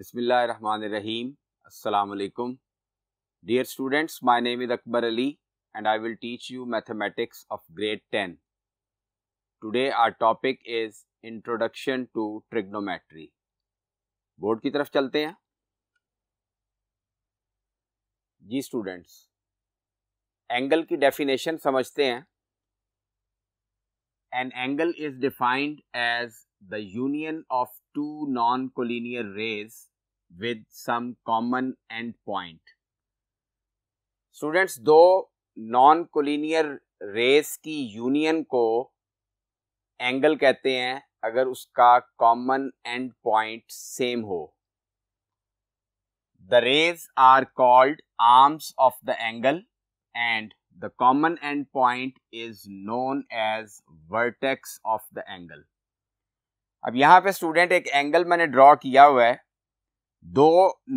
बसमीम्सम dear students my name is Akbar Ali and I will teach you mathematics of grade ten today our topic is introduction to trigonometry board की तरफ चलते हैं जी students angle की definition समझते हैं an angle is defined as the union of two non collinear rays with some common end point students दो non collinear rays की यूनियन को एंगल कहते हैं अगर उसका कॉमन एंड पॉइंट सेम हो the rays are called arms of the angle and the common endpoint is known as vertex of the angle. अब यहाँ पे स्टूडेंट एक एंगल मैंने ड्रॉ किया हुआ है दो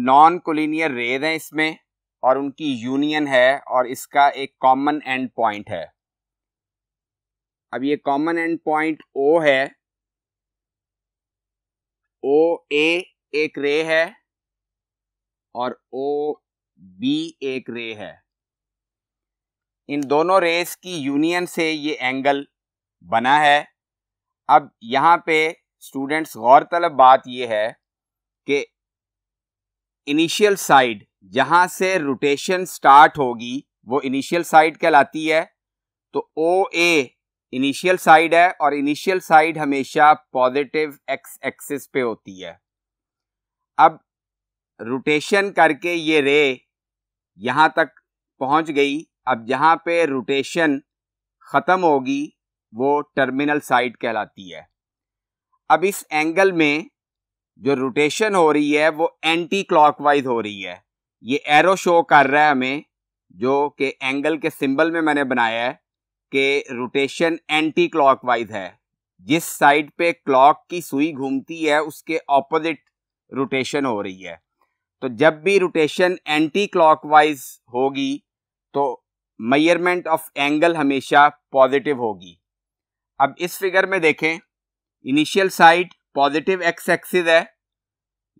नॉन कोलिनियर रेज हैं इसमें और उनकी यूनियन है और इसका एक कॉमन एंड पॉइंट है अब ये कॉमन एंड पॉइंट ओ है ओ ए एक रे है और ओ बी एक रे है इन दोनों रेस की यूनियन से ये एंगल बना है अब यहाँ पे स्टूडेंट्स गौर तलब बात ये है कि इनिशियल साइड जहाँ से रोटेशन स्टार्ट होगी वो इनिशियल साइड कहलाती है तो ओ ए इनिशियल साइड है और इनिशियल साइड हमेशा पॉजिटिव एक्स एक्सिस पे होती है अब रोटेशन करके ये रे यहाँ तक पहुँच गई अब जहाँ पे रोटेशन ख़त्म होगी वो टर्मिनल साइड कहलाती है अब इस एंगल में जो रोटेशन हो रही है वो एंटी क्लॉकवाइज हो रही है ये एरो शो कर रहा है हमें जो कि एंगल के सिंबल में मैंने बनाया है कि रोटेशन एंटी क्लॉकवाइज है जिस साइड पे क्लॉक की सुई घूमती है उसके ऑपोजिट रोटेशन हो रही है तो जब भी रोटेशन एंटी क्लॉकवाइज होगी तो मयरमेंट ऑफ एंगल हमेशा पॉजिटिव होगी अब इस फिगर में देखें initial side positive X axis है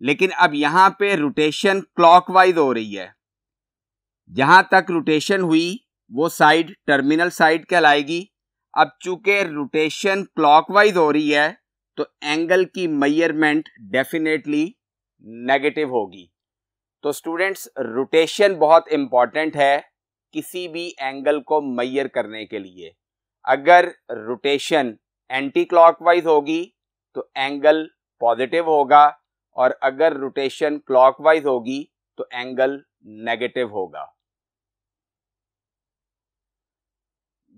लेकिन अब यहाँ पे रोटेशन क्लॉकवाइज हो रही है जहाँ तक रोटेशन हुई वो साइड टर्मिनल साइड कहलाएगी अब चूंकि रोटेशन क्लॉकवाइज हो रही है तो एंगल की मैयरमेंट डेफिनेटली नेगेटिव होगी तो स्टूडेंट्स रोटेशन बहुत इम्पॉर्टेंट है किसी भी एंगल को मैयर करने के लिए अगर रोटेशन एंटी क्लॉकवाइज होगी तो एंगल पॉजिटिव होगा और अगर रोटेशन क्लॉकवाइज होगी तो एंगल नेगेटिव होगा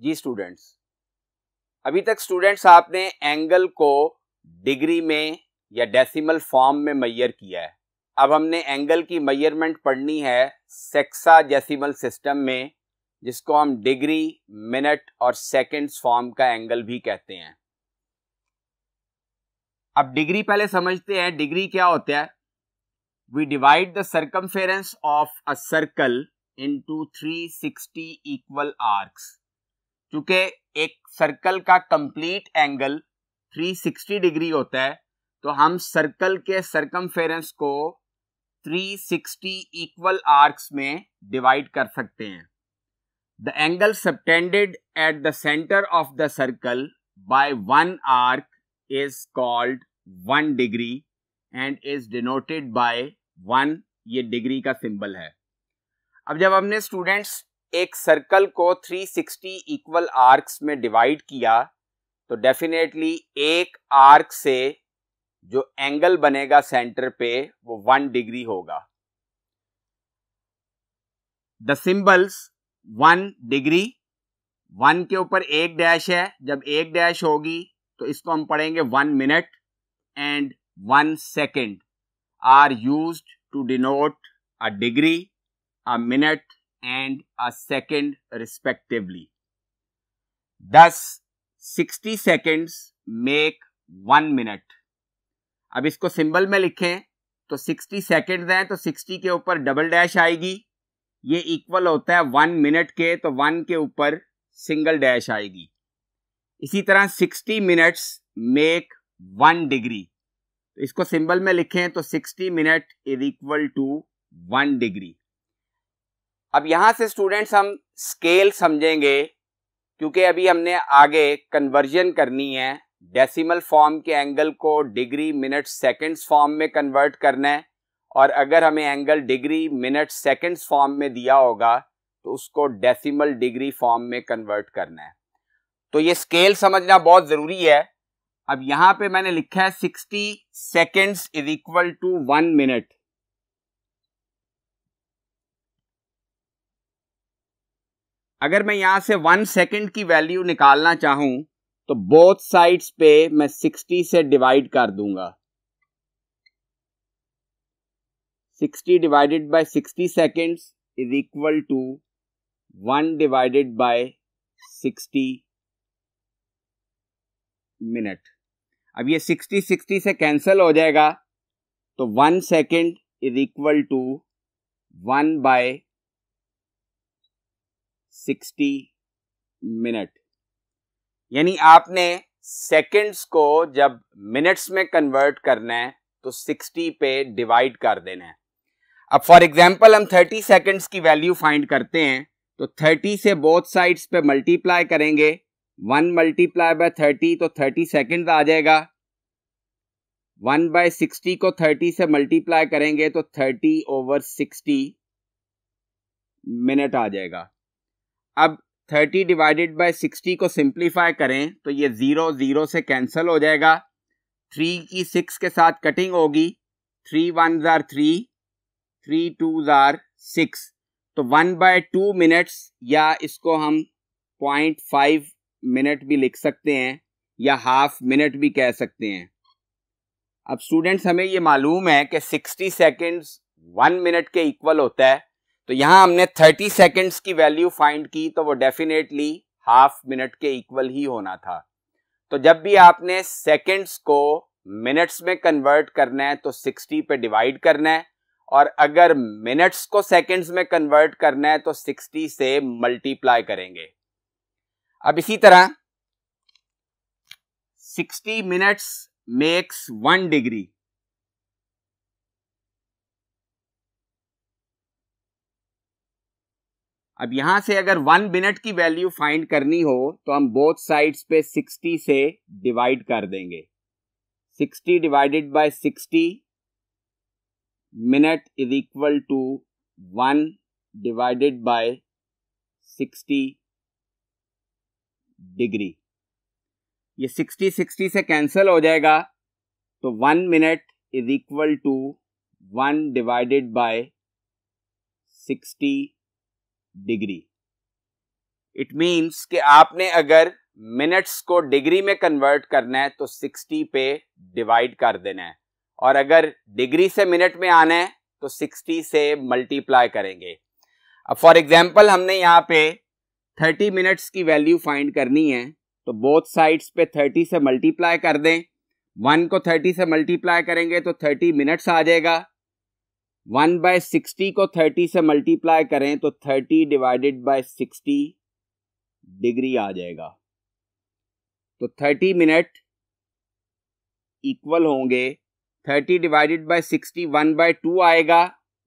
जी स्टूडेंट्स अभी तक स्टूडेंट्स आपने एंगल को डिग्री में या डेसिमल फॉर्म में मैयर किया है अब हमने एंगल की मैयरमेंट पढ़नी है सेक्साजेसिमल सिस्टम में जिसको हम डिग्री मिनट और सेकंड्स फॉर्म का एंगल भी कहते हैं अब डिग्री पहले समझते हैं डिग्री क्या होता है we divide the circumference of a circle into 360 equal arcs क्योंकि एक सर्कल का कंप्लीट एंगल 360 डिग्री होता है तो हम सर्कल के सर्कमफेरेंस को 360 इक्वल आर्क्स में डिवाइड कर सकते हैं the angle subtended at the centre of the circle by one arc is called one degree and is denoted by one ये डिग्री का सिंबल है अब जब हमने स्टूडेंट्स एक सर्कल को 360 इक्वल आर्क्स में डिवाइड किया तो डेफिनेटली एक आर्क से जो एंगल बनेगा सेंटर पे वो वन डिग्री होगा the symbols one degree one के ऊपर एक डैश है जब एक डैश होगी तो इसको हम पढ़ेंगे one minute and one second are use to denote a degree a minute and a second respectively दस sixty seconds make one minute अब इसको सिंबल में लिखें तो 60 सेकेंड हैं तो 60 के ऊपर डबल डैश आएगी ये इक्वल होता है वन मिनट के तो वन के ऊपर सिंगल डैश आएगी इसी तरह 60 मिनट्स मेक वन डिग्री तो इसको सिंबल में लिखें तो 60 minute is equal to one degree अब यहाँ से स्टूडेंट्स हम स्केल समझेंगे क्योंकि अभी हमने आगे कन्वर्जन करनी है डेसिमल फॉर्म के एंगल को डिग्री मिनट सेकंड्स फॉर्म में कन्वर्ट करना है और अगर हमें angle degree minute seconds form में दिया होगा तो उसको डेसिमल डिग्री फॉर्म में कन्वर्ट करना है तो ये स्केल समझना बहुत ज़रूरी है अब यहाँ पे मैंने लिखा है sixty seconds is equal to one minute अगर मैं यहां से वन सेकेंड की वैल्यू निकालना चाहूं तो बोथ साइड्स पे मैं 60 से डिवाइड कर दूंगा 60 divided by 60 seconds is equal to one divided by 60 minute अब ये 60 60 से कैंसिल हो जाएगा तो one second is equal to one by sixty minute यानी आपने सेकंड्स को जब मिनट्स में कन्वर्ट करना है तो 60 पे डिवाइड कर देना है अब फॉर एग्जांपल हम 30 सेकंड्स की वैल्यू फाइंड करते हैं तो 30 से बोथ साइड्स पे मल्टीप्लाई करेंगे वन मल्टीप्लाई बाय थर्टी तो थर्टी सेकेंड आ जाएगा वन बाय सिक्सटी को थर्टी से मल्टीप्लाई करेंगे तो थर्टी ओवर सिक्सटी मिनट आ जाएगा अब थर्टी डिवाइडेड बाय सिक्सटी को सिंप्लीफाई करें तो ये ज़ीरो ज़ीरो से कैंसिल हो जाएगा थ्री की सिक्स के साथ कटिंग होगी थ्री वन ज़ार थ्री थ्री टू ज़ार सिक्स तो वन बाय टू मिनट्स या इसको हम पॉइंट फाइव मिनट भी लिख सकते हैं या हाफ मिनट भी कह सकते हैं अब स्टूडेंट्स हमें ये मालूम है कि सिक्सटी सेकेंड्स वन मिनट के इक्वल होता है तो यहां हमने 30 सेकेंड्स की वैल्यू फाइंड की तो वो डेफिनेटली हाफ मिनट के इक्वल ही होना था तो जब भी आपने सेकेंड्स को मिनट्स में कन्वर्ट करना है तो 60 पे डिवाइड करना है और अगर मिनट्स को सेकेंड्स में कन्वर्ट करना है तो 60 से मल्टीप्लाई करेंगे अब इसी तरह 60 मिनट्स मेक्स वन डिग्री अब यहाँ से अगर वन मिनट की वैल्यू फाइंड करनी हो तो हम बोथ साइड्स पे सिक्सटी से डिवाइड कर देंगे sixty divided by sixty minute is equal to one divided by sixty degree ये सिक्सटी सिक्सटी से कैंसिल हो जाएगा तो one minute is equal to one divided by sixty degree it means कि आपने अगर मिनट्स को डिग्री में कन्वर्ट करना है तो 60 पे डिवाइड कर देना है और अगर डिग्री से मिनट में आना है तो 60 से मल्टीप्लाई करेंगे अब फॉर एग्जांपल हमने यहाँ पे 30 मिनट्स की वैल्यू फाइंड करनी है तो बोथ साइड्स पे 30 से मल्टीप्लाई कर दें वन को 30 से मल्टीप्लाई करेंगे तो 30 मिनट्स आ जाएगा वन बाय सिक्सटी को थर्टी से मल्टीप्लाई करें तो thirty divided by sixty degree आ जाएगा तो थर्टी मिनट इक्वल होंगे thirty divided by sixty one by two आएगा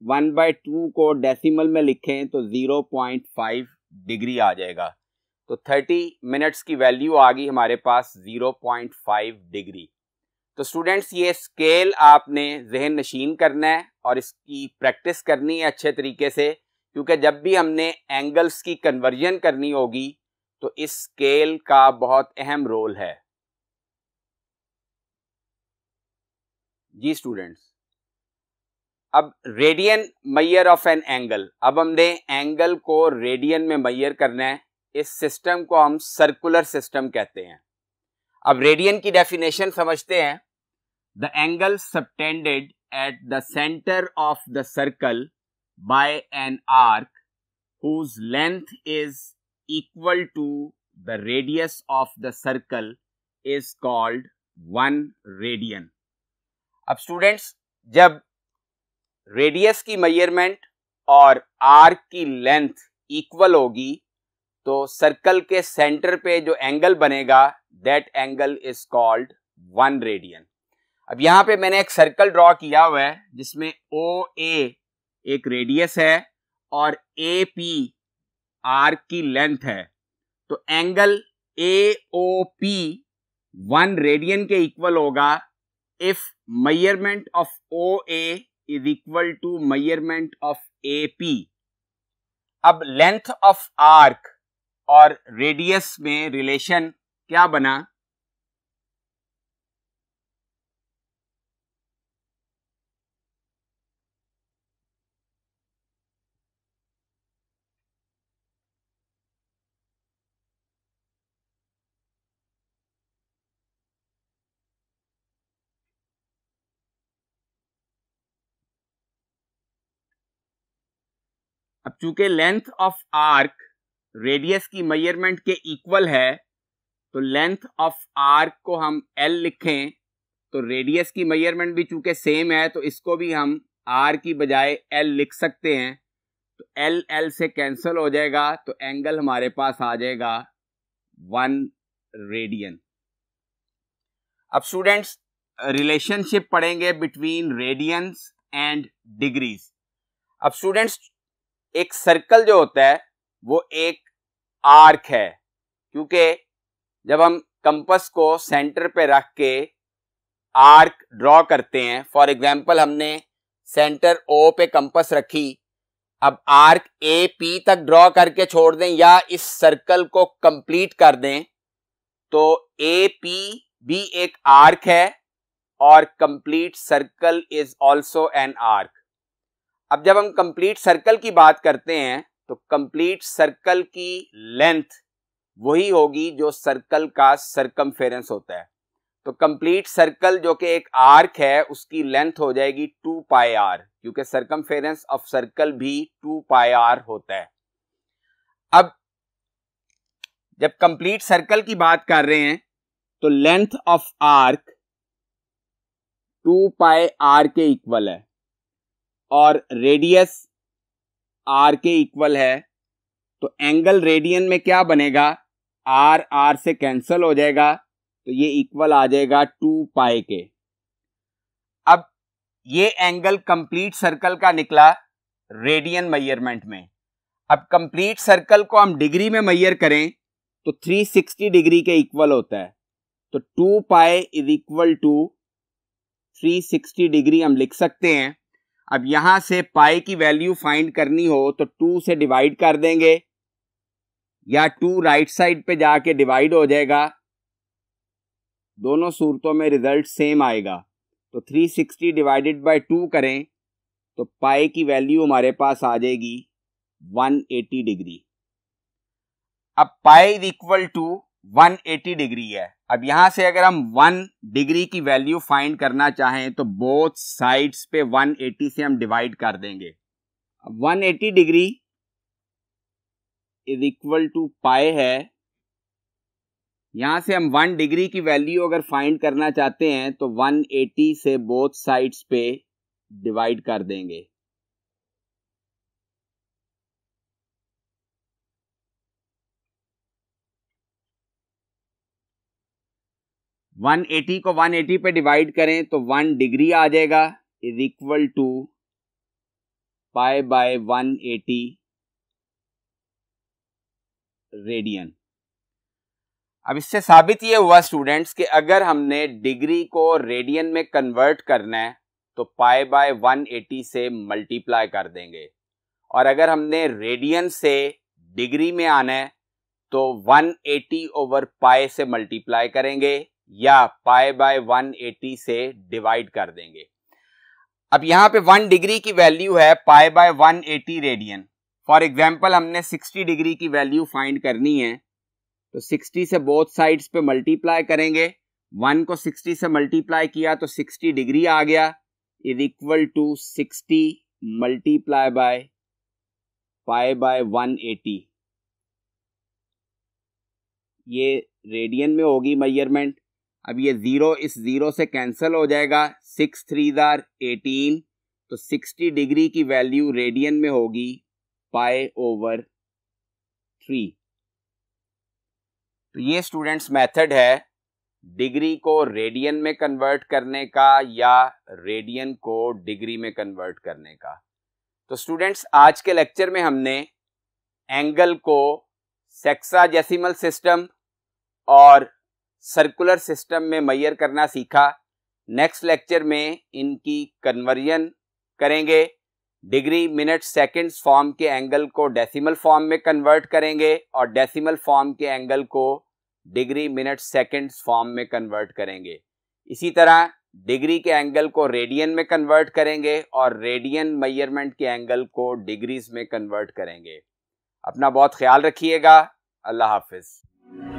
वन बाय टू को डेसिमल में लिखें तो ज़ीरो पॉइंट फाइव डिग्री आ जाएगा तो थर्टी मिनट्स की वैल्यू आ गई हमारे पास ज़ीरो पॉइंट फाइव डिग्री तो स्टूडेंट्स ये स्केल आपने जहन नशीन करना है और इसकी प्रैक्टिस करनी है अच्छे तरीके से क्योंकि जब भी हमने एंगल्स की कन्वर्जन करनी होगी तो इस स्केल का बहुत अहम रोल है जी स्टूडेंट्स अब radian measure of an angle अब हमने एंगल को रेडियन में मैयर करना है इस सिस्टम को हम सर्कुलर सिस्टम कहते हैं अब रेडियन की डेफिनेशन समझते हैं the angle subtended at the center of the circle by an arc whose length is equal to the radius of the circle is called one radian अब students जब radius की measurement और arc की length equal होगी तो circle के centre पे जो एंगल बनेगा that angle is called one radian अब यहां पे मैंने एक सर्कल ड्रॉ किया हुआ है जिसमें ओ ए एक रेडियस है और ए पी आर की लेंथ है तो angle A O P one radian के इक्वल होगा if measurement of O A is equal to measurement of A P अब लेंथ ऑफ आर्क और रेडियस में रिलेशन क्या बना अब चूंकि लेंथ ऑफ आर्क रेडियस की मेजरमेंट के इक्वल है तो लेंथ ऑफ आर्क को हम एल लिखें तो रेडियस की मेजरमेंट भी चूंकि सेम है तो इसको भी हम आर की बजाय एल लिख सकते हैं तो एल एल से कैंसिल हो जाएगा तो एंगल हमारे पास आ जाएगा वन रेडियन अब स्टूडेंट्स रिलेशनशिप पढ़ेंगे बिटवीन रेडियंस एंड डिग्रीज अब स्टूडेंट्स एक सर्कल जो होता है वो एक आर्क है क्योंकि जब हम कंपस को सेंटर पे रख के आर्क ड्रॉ करते हैं फॉर एग्जांपल हमने सेंटर ओ पे कंपस रखी अब आर्क ए पी तक ड्रॉ करके छोड़ दें या इस सर्कल को कंप्लीट कर दें तो ए पी भी एक आर्क है और complete circle is also an arc अब जब हम कंप्लीट सर्कल की बात करते हैं तो कंप्लीट सर्कल की लेंथ वही होगी जो सर्कल का सर्कमफेरेंस होता है तो कंप्लीट सर्कल जो कि एक आर्क है उसकी लेंथ हो जाएगी टू पाई आर क्योंकि सर्कमफेरेंस ऑफ सर्कल भी टू पाई आर होता है अब जब कंप्लीट सर्कल की बात कर रहे हैं तो length of arc two pi r के इक्वल है और रेडियस आर के इक्वल है तो एंगल रेडियन में क्या बनेगा आर आर से कैंसिल हो जाएगा तो ये इक्वल आ जाएगा टू पाए के अब ये एंगल कंप्लीट सर्कल का निकला रेडियन मैयरमेंट में अब कंप्लीट सर्कल को हम डिग्री में मैयर करें तो 360 डिग्री के इक्वल होता है तो टू पाए इज इक्वल टू 360 डिग्री हम लिख सकते हैं अब यहाँ से पाई की वैल्यू फाइंड करनी हो तो टू से डिवाइड कर देंगे या टू राइट साइड पे जाके डिवाइड हो जाएगा दोनों सूरतों में रिजल्ट सेम आएगा तो 360 डिवाइडेड बाय टू करें तो पाई की वैल्यू हमारे पास आ जाएगी 180 डिग्री अब pi is equal to 180 degree है अब यहां से अगर हम 1 डिग्री की वैल्यू फाइंड करना चाहें तो बोथ साइड्स पे 180 से हम डिवाइड कर देंगे 180 डिग्री इज इक्वल टू पाए है यहां से हम 1 डिग्री की वैल्यू अगर फाइंड करना चाहते हैं तो 180 से बोथ साइड्स पे डिवाइड कर देंगे 180 को 180 पे डिवाइड करें तो 1 डिग्री आ जाएगा is equal to pi by 180 radian अब इससे साबित ये हुआ स्टूडेंट्स कि अगर हमने डिग्री को रेडियन में कन्वर्ट करना है तो पाए बाय 180 से मल्टीप्लाई कर देंगे और अगर हमने रेडियन से डिग्री में आना है तो 180 ओवर पाए से मल्टीप्लाई करेंगे या पाए बाय 180 से डिवाइड कर देंगे अब यहाँ पे वन डिग्री की वैल्यू है पाए बाय 180 रेडियन फॉर एग्जाम्पल हमने 60 डिग्री की वैल्यू फाइंड करनी है तो 60 से बोथ साइड्स पे मल्टीप्लाई करेंगे वन को 60 से मल्टीप्लाई किया तो 60 डिग्री आ गया is equal to 60 multiply by pi by 180 ये रेडियन में होगी मेजरमेंट अब ये ज़ीरो इस ज़ीरो से कैंसिल हो जाएगा सिक्स थ्री ज़ार एटीन तो सिक्सटी डिग्री की वैल्यू रेडियन में होगी पाए ओवर थ्री तो ये स्टूडेंट्स मेथड है डिग्री को रेडियन में कन्वर्ट करने का या रेडियन को डिग्री में कन्वर्ट करने का तो स्टूडेंट्स आज के लेक्चर में हमने एंगल को सेक्साजेसिमल सिस्टम और सर्कुलर सिस्टम में मैयर करना सीखा नेक्स्ट लेक्चर में इनकी कन्वर्जन करेंगे डिग्री मिनट सेकंड्स फॉर्म के एंगल को डेसिमल फॉर्म में कन्वर्ट करेंगे और डेसिमल फॉर्म के एंगल को डिग्री मिनट सेकंड्स फॉर्म में कन्वर्ट करेंगे इसी तरह डिग्री के एंगल को रेडियन में कन्वर्ट करेंगे और रेडियन मैयरमेंट के एंगल को डिग्रीज में कन्वर्ट करेंगे अपना बहुत ख्याल रखिएगा अल्लाह हाफिज़